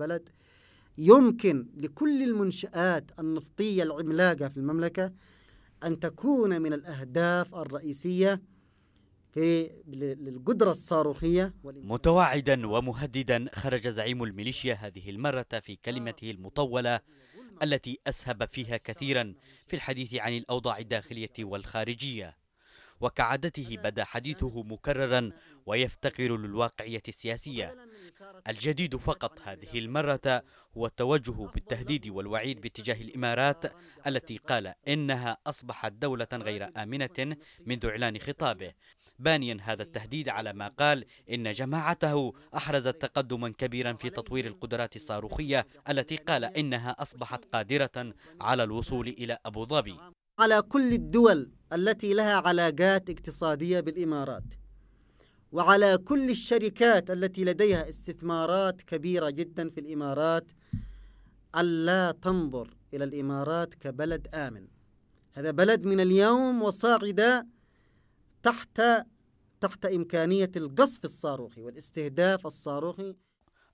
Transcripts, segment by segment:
بلد يمكن لكل المنشآت النفطية العملاقة في المملكة أن تكون من الأهداف الرئيسية في للقدرة الصاروخية متوعدا ومهددا خرج زعيم الميليشيا هذه المرة في كلمته المطولة التي أسهب فيها كثيرا في الحديث عن الأوضاع الداخلية والخارجية وكعادته بدا حديثه مكررا ويفتقر للواقعية السياسية الجديد فقط هذه المرة هو التوجه بالتهديد والوعيد باتجاه الإمارات التي قال إنها أصبحت دولة غير آمنة منذ إعلان خطابه بانيا هذا التهديد على ما قال إن جماعته أحرزت تقدما كبيرا في تطوير القدرات الصاروخية التي قال إنها أصبحت قادرة على الوصول إلى أبو ظبي على كل الدول التي لها علاقات اقتصادية بالإمارات وعلى كل الشركات التي لديها استثمارات كبيرة جدا في الإمارات ألا تنظر إلى الإمارات كبلد آمن هذا بلد من اليوم وصاعدة تحت تحت إمكانية القصف الصاروخي والاستهداف الصاروخي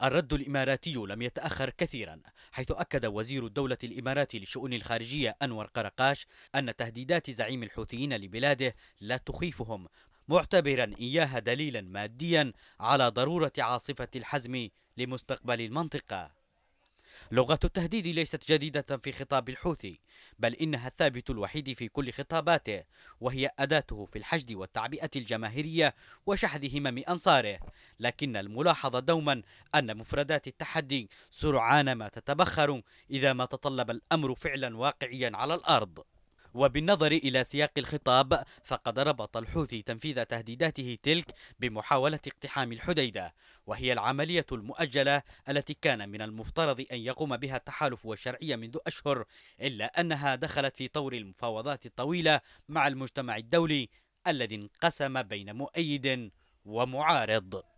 الرد الإماراتي لم يتأخر كثيرا حيث أكد وزير الدولة الإماراتي لشؤون الخارجية أنور قرقاش أن تهديدات زعيم الحوثيين لبلاده لا تخيفهم معتبرا إياها دليلا ماديا على ضرورة عاصفة الحزم لمستقبل المنطقة لغة التهديد ليست جديدة في خطاب الحوثي بل إنها الثابت الوحيد في كل خطاباته وهي أداته في الحشد والتعبئة الجماهيرية وشحذ همم أنصاره لكن الملاحظة دوما أن مفردات التحدي سرعان ما تتبخر إذا ما تطلب الأمر فعلا واقعيا على الأرض وبالنظر إلى سياق الخطاب فقد ربط الحوثي تنفيذ تهديداته تلك بمحاولة اقتحام الحديدة وهي العملية المؤجلة التي كان من المفترض أن يقوم بها التحالف والشرعية منذ أشهر إلا أنها دخلت في طور المفاوضات الطويلة مع المجتمع الدولي الذي انقسم بين مؤيد ومعارض